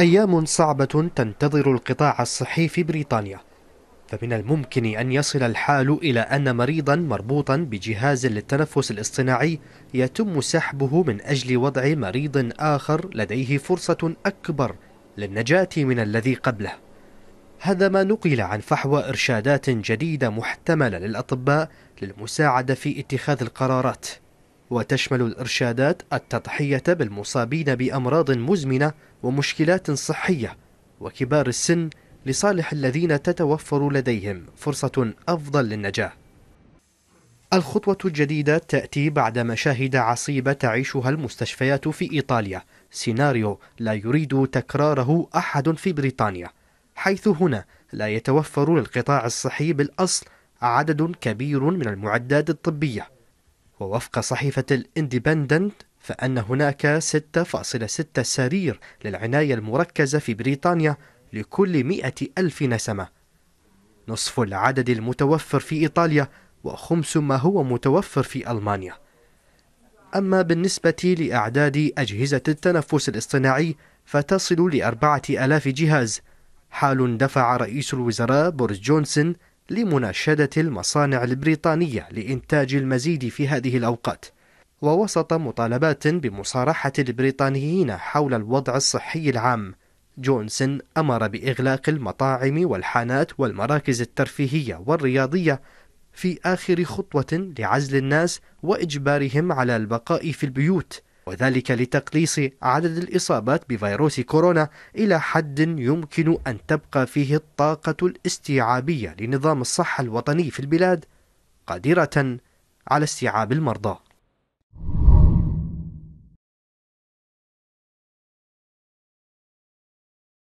أيام صعبة تنتظر القطاع الصحي في بريطانيا فمن الممكن أن يصل الحال إلى أن مريضا مربوطا بجهاز للتنفس الاصطناعي يتم سحبه من أجل وضع مريض آخر لديه فرصة أكبر للنجاة من الذي قبله هذا ما نقل عن فحوى إرشادات جديدة محتملة للأطباء للمساعدة في اتخاذ القرارات وتشمل الإرشادات التضحية بالمصابين بأمراض مزمنة ومشكلات صحية وكبار السن لصالح الذين تتوفر لديهم فرصة أفضل للنجاة الخطوة الجديدة تأتي بعد مشاهد عصيبة تعيشها المستشفيات في إيطاليا سيناريو لا يريد تكراره أحد في بريطانيا حيث هنا لا يتوفر للقطاع الصحي بالأصل عدد كبير من المعدات الطبية ووفق صحيفة الاندبندنت فأن هناك 6.6 سرير للعناية المركزة في بريطانيا لكل 100 ألف نسمة نصف العدد المتوفر في إيطاليا وخمس ما هو متوفر في ألمانيا أما بالنسبة لأعداد أجهزة التنفس الاصطناعي فتصل لأربعة ألاف جهاز حال دفع رئيس الوزراء بورس جونسون لمناشدة المصانع البريطانية لإنتاج المزيد في هذه الأوقات ووسط مطالبات بمصارحة البريطانيين حول الوضع الصحي العام جونسون أمر بإغلاق المطاعم والحانات والمراكز الترفيهية والرياضية في آخر خطوة لعزل الناس وإجبارهم على البقاء في البيوت وذلك لتقليص عدد الإصابات بفيروس كورونا إلى حد يمكن أن تبقى فيه الطاقة الاستيعابية لنظام الصحة الوطني في البلاد قادرة على استيعاب المرضى